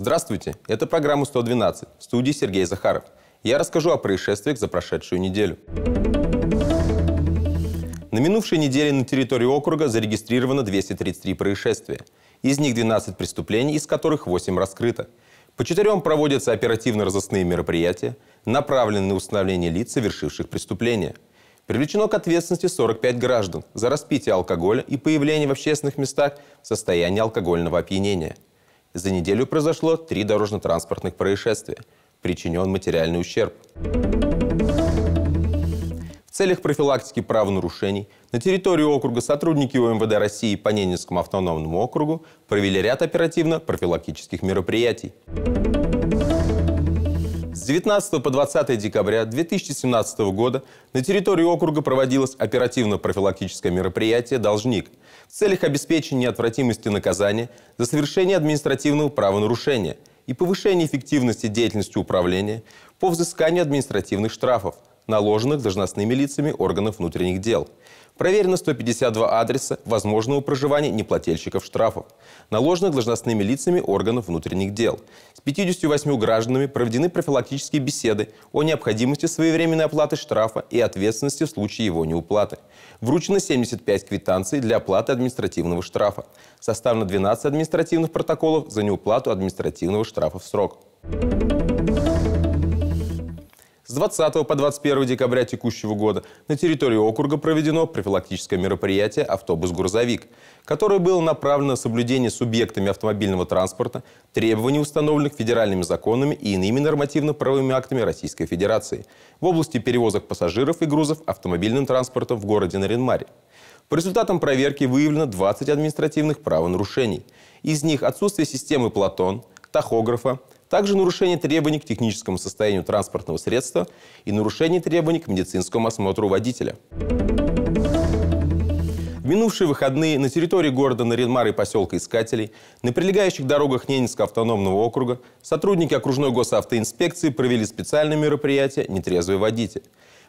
Здравствуйте, это программа «112» в студии Сергей Захаров. Я расскажу о происшествиях за прошедшую неделю. На минувшей неделе на территории округа зарегистрировано 233 происшествия. Из них 12 преступлений, из которых 8 раскрыто. По четырем проводятся оперативно-розыскные мероприятия, направленные на установление лиц, совершивших преступления. Привлечено к ответственности 45 граждан за распитие алкоголя и появление в общественных местах в состоянии алкогольного опьянения – за неделю произошло три дорожно-транспортных происшествия. Причинен материальный ущерб. В целях профилактики правонарушений на территории округа сотрудники ОМВД России по Ненецкому автономному округу провели ряд оперативно-профилактических мероприятий. С 19 по 20 декабря 2017 года на территории округа проводилось оперативно-профилактическое мероприятие «Должник» в целях обеспечения неотвратимости наказания за совершение административного правонарушения и повышения эффективности деятельности управления по взысканию административных штрафов, наложенных должностными лицами органов внутренних дел. Проверено 152 адреса возможного проживания неплательщиков штрафов, наложенных должностными лицами органов внутренних дел. С 58 гражданами проведены профилактические беседы о необходимости своевременной оплаты штрафа и ответственности в случае его неуплаты. Вручено 75 квитанций для оплаты административного штрафа. Составлено 12 административных протоколов за неуплату административного штрафа в срок. Thank you с 20 по 21 декабря текущего года на территории округа проведено профилактическое мероприятие «Автобус-грузовик», которое было направлено на соблюдение субъектами автомобильного транспорта требований, установленных федеральными законами и иными нормативно-правовыми актами Российской Федерации в области перевозок пассажиров и грузов автомобильным транспортом в городе Наринмаре. По результатам проверки выявлено 20 административных правонарушений. Из них отсутствие системы «Платон», тахографа, также нарушение требований к техническому состоянию транспортного средства и нарушение требований к медицинскому осмотру водителя. В минувшие выходные на территории города Наринмар и поселка Искателей, на прилегающих дорогах Ненецкого автономного округа, сотрудники окружной госавтоинспекции провели специальное мероприятие «Нетрезвый водитель»,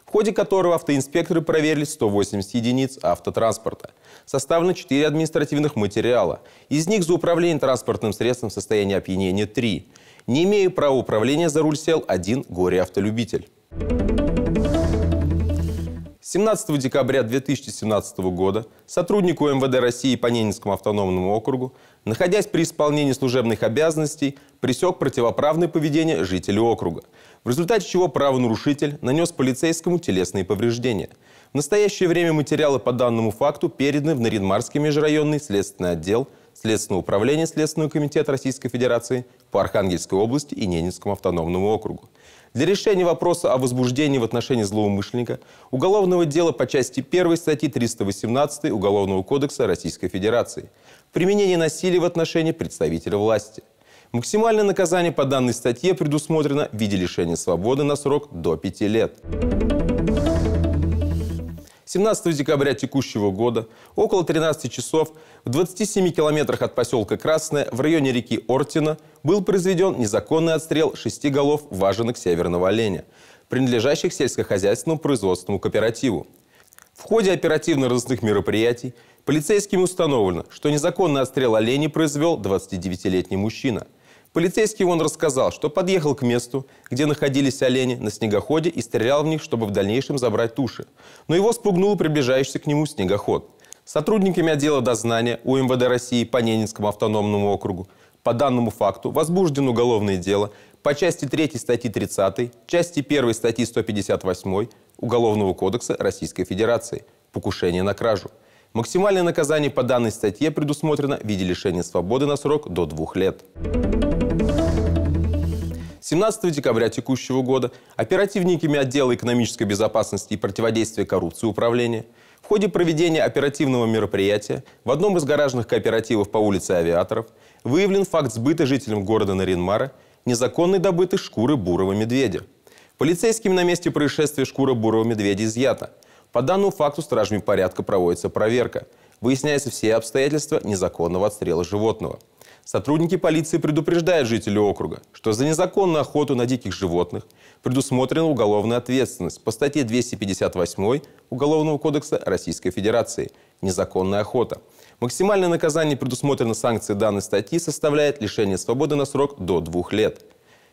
в ходе которого автоинспекторы проверили 180 единиц автотранспорта. Составлено 4 административных материала. Из них за управление транспортным средством в состоянии опьянения – 3. Не имея права управления, за руль сел один горе-автолюбитель. 17 декабря 2017 года сотруднику МВД России по Ненецкому автономному округу, находясь при исполнении служебных обязанностей, пресек противоправное поведение жителей округа, в результате чего правонарушитель нанес полицейскому телесные повреждения. В настоящее время материалы по данному факту переданы в Наринмарский межрайонный следственный отдел Следственного управления Следственного комитета Российской Федерации по Архангельской области и Ненецкому автономному округу. Для решения вопроса о возбуждении в отношении злоумышленника уголовного дела по части 1 статьи 318 Уголовного кодекса Российской Федерации «Применение насилия в отношении представителя власти». Максимальное наказание по данной статье предусмотрено в виде лишения свободы на срок до 5 лет. 17 декабря текущего года около 13 часов в 27 километрах от поселка Красное в районе реки Ортина был произведен незаконный отстрел шести голов важенок северного оленя, принадлежащих сельскохозяйственному производственному кооперативу. В ходе оперативно-розыскных мероприятий полицейским установлено, что незаконный отстрел оленей произвел 29-летний мужчина – Полицейский он рассказал, что подъехал к месту, где находились олени, на снегоходе и стрелял в них, чтобы в дальнейшем забрать туши. Но его спугнул приближающийся к нему снегоход. Сотрудниками отдела дознания УМВД России по Ненецкому автономному округу по данному факту возбуждено уголовное дело по части 3 статьи 30, части 1 статьи 158 Уголовного кодекса Российской Федерации «Покушение на кражу». Максимальное наказание по данной статье предусмотрено в виде лишения свободы на срок до двух лет. 17 декабря текущего года оперативниками отдела экономической безопасности и противодействия коррупции управления в ходе проведения оперативного мероприятия в одном из гаражных кооперативов по улице Авиаторов выявлен факт сбыта жителям города Наринмара незаконной добытой шкуры бурого медведя. Полицейскими на месте происшествия шкура бурого медведя изъята. По данному факту стражами порядка проводится проверка. Выясняются все обстоятельства незаконного отстрела животного – Сотрудники полиции предупреждают жителей округа, что за незаконную охоту на диких животных предусмотрена уголовная ответственность по статье 258 Уголовного кодекса Российской Федерации «Незаконная охота». Максимальное наказание предусмотрено санкцией данной статьи составляет лишение свободы на срок до двух лет.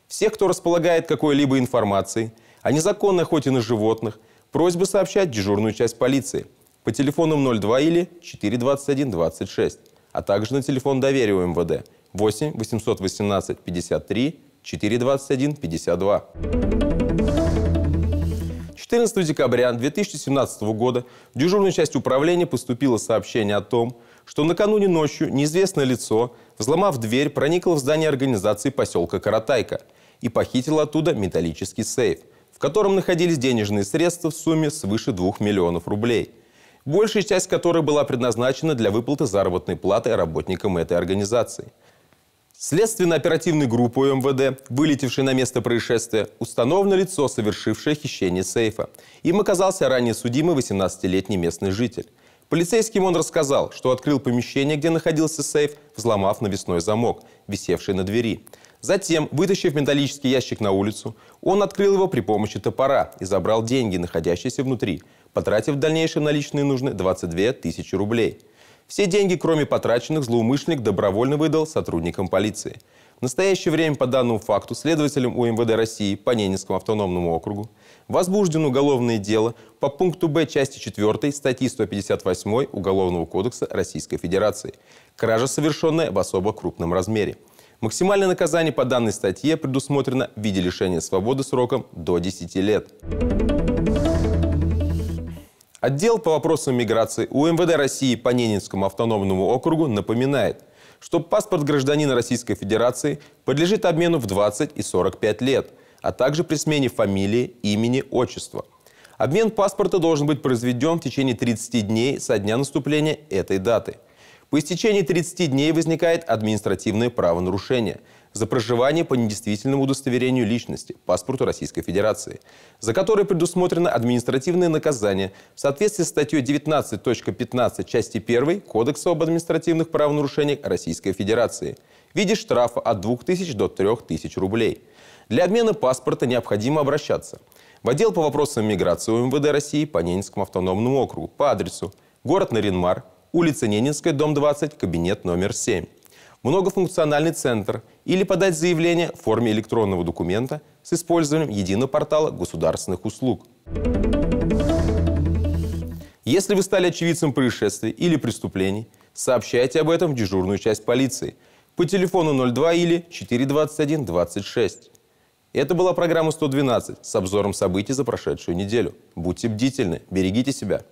Всех, кто располагает какой-либо информацией о незаконной охоте на животных, просьба сообщать дежурную часть полиции по телефонам 02 или 42126. 26 а также на телефон доверия МВД 8 818 53 421 52. 14 декабря 2017 года в дежурную часть управления поступило сообщение о том, что накануне ночью неизвестное лицо, взломав дверь, проникло в здание организации поселка Каратайка и похитило оттуда металлический сейф, в котором находились денежные средства в сумме свыше 2 миллионов рублей – большая часть которой была предназначена для выплаты заработной платы работникам этой организации. Следственно-оперативной группой МВД, вылетевшей на место происшествия, установлено лицо, совершившее хищение сейфа. Им оказался ранее судимый 18-летний местный житель. Полицейским он рассказал, что открыл помещение, где находился сейф, взломав навесной замок, висевший на двери. Затем, вытащив металлический ящик на улицу, он открыл его при помощи топора и забрал деньги, находящиеся внутри потратив в дальнейшем наличные нужны 22 тысячи рублей. Все деньги, кроме потраченных, злоумышленник добровольно выдал сотрудникам полиции. В настоящее время по данному факту следователям УМВД России по Ненецкому автономному округу возбуждено уголовное дело по пункту Б части 4 статьи 158 Уголовного кодекса Российской Федерации «Кража, совершенная в особо крупном размере». Максимальное наказание по данной статье предусмотрено в виде лишения свободы сроком до 10 лет. Отдел по вопросам миграции УМВД России по Ненецкому автономному округу напоминает, что паспорт гражданина Российской Федерации подлежит обмену в 20 и 45 лет, а также при смене фамилии, имени, отчества. Обмен паспорта должен быть произведен в течение 30 дней со дня наступления этой даты – по истечении 30 дней возникает административное правонарушение за проживание по недействительному удостоверению личности, паспорту Российской Федерации, за которое предусмотрено административное наказание в соответствии с статьей 19.15 части 1 Кодекса об административных правонарушениях Российской Федерации в виде штрафа от 2000 до 3000 рублей. Для обмена паспорта необходимо обращаться в отдел по вопросам миграции УМВД России по Ненецкому автономному округу по адресу город Наринмар, улица Ненинская, дом 20, кабинет номер 7. Многофункциональный центр или подать заявление в форме электронного документа с использованием единого портала государственных услуг. Если вы стали очевидцем происшествий или преступлений, сообщайте об этом в дежурную часть полиции по телефону 02 или 421 26. Это была программа 112 с обзором событий за прошедшую неделю. Будьте бдительны, берегите себя.